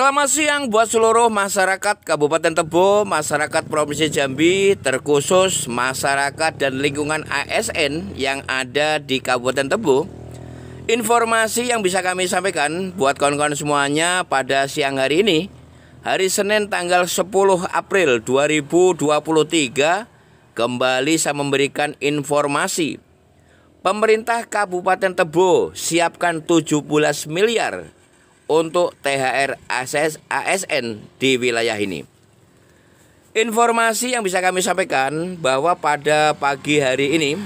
Selamat siang buat seluruh masyarakat Kabupaten Tebo, masyarakat Provinsi Jambi, terkhusus masyarakat dan lingkungan ASN yang ada di Kabupaten Tebo. Informasi yang bisa kami sampaikan buat kawan-kawan semuanya pada siang hari ini, hari Senin tanggal 10 April 2023, kembali saya memberikan informasi Pemerintah Kabupaten Tebo siapkan 17 miliar untuk THR ASN di wilayah ini. Informasi yang bisa kami sampaikan bahwa pada pagi hari ini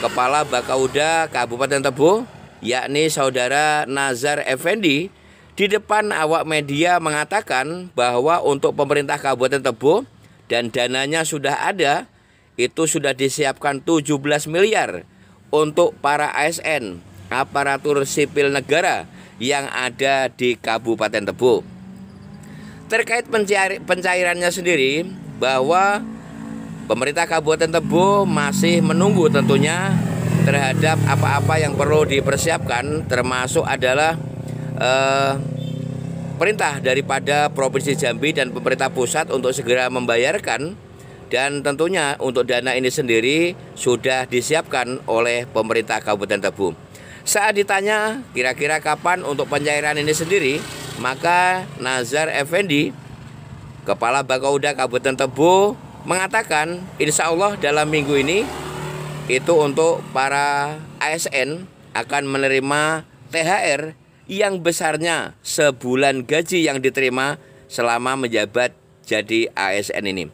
Kepala Bakauda Kabupaten Tebo yakni saudara Nazar Effendi di depan awak media mengatakan bahwa untuk pemerintah Kabupaten Tebo dan dananya sudah ada itu sudah disiapkan 17 miliar untuk para ASN aparatur sipil negara yang ada di Kabupaten Tebu, Terkait pencairannya sendiri bahwa pemerintah Kabupaten Tebu masih menunggu tentunya terhadap apa-apa yang perlu dipersiapkan termasuk adalah eh, perintah daripada Provinsi Jambi dan pemerintah pusat untuk segera membayarkan dan tentunya untuk dana ini sendiri sudah disiapkan oleh pemerintah Kabupaten Tebu. Saat ditanya kira-kira kapan untuk pencairan ini sendiri, maka Nazar Effendi, Kepala Bakauda Kabupaten Tebo, mengatakan insya Allah dalam minggu ini itu untuk para ASN akan menerima THR yang besarnya sebulan gaji yang diterima selama menjabat jadi ASN ini.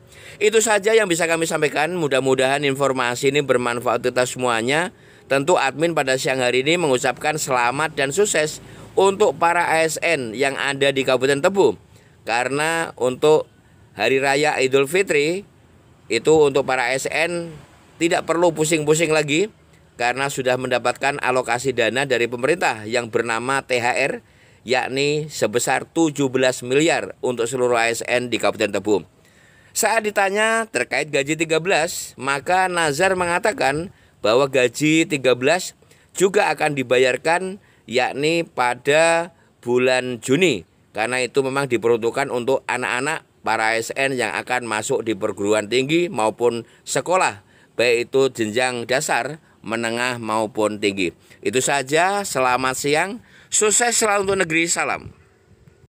Itu saja yang bisa kami sampaikan. Mudah-mudahan informasi ini bermanfaat untuk kita semuanya. Tentu admin pada siang hari ini mengucapkan selamat dan sukses untuk para ASN yang ada di Kabupaten Tebu. Karena untuk Hari Raya Idul Fitri itu untuk para ASN tidak perlu pusing-pusing lagi karena sudah mendapatkan alokasi dana dari pemerintah yang bernama THR yakni sebesar 17 miliar untuk seluruh ASN di Kabupaten Tebu. Saat ditanya terkait gaji 13, maka Nazar mengatakan bahwa gaji 13 juga akan dibayarkan yakni pada bulan Juni karena itu memang diperuntukkan untuk anak-anak para ASN yang akan masuk di perguruan tinggi maupun sekolah baik itu jenjang dasar, menengah maupun tinggi. Itu saja, selamat siang, sukses selalu untuk negeri, salam.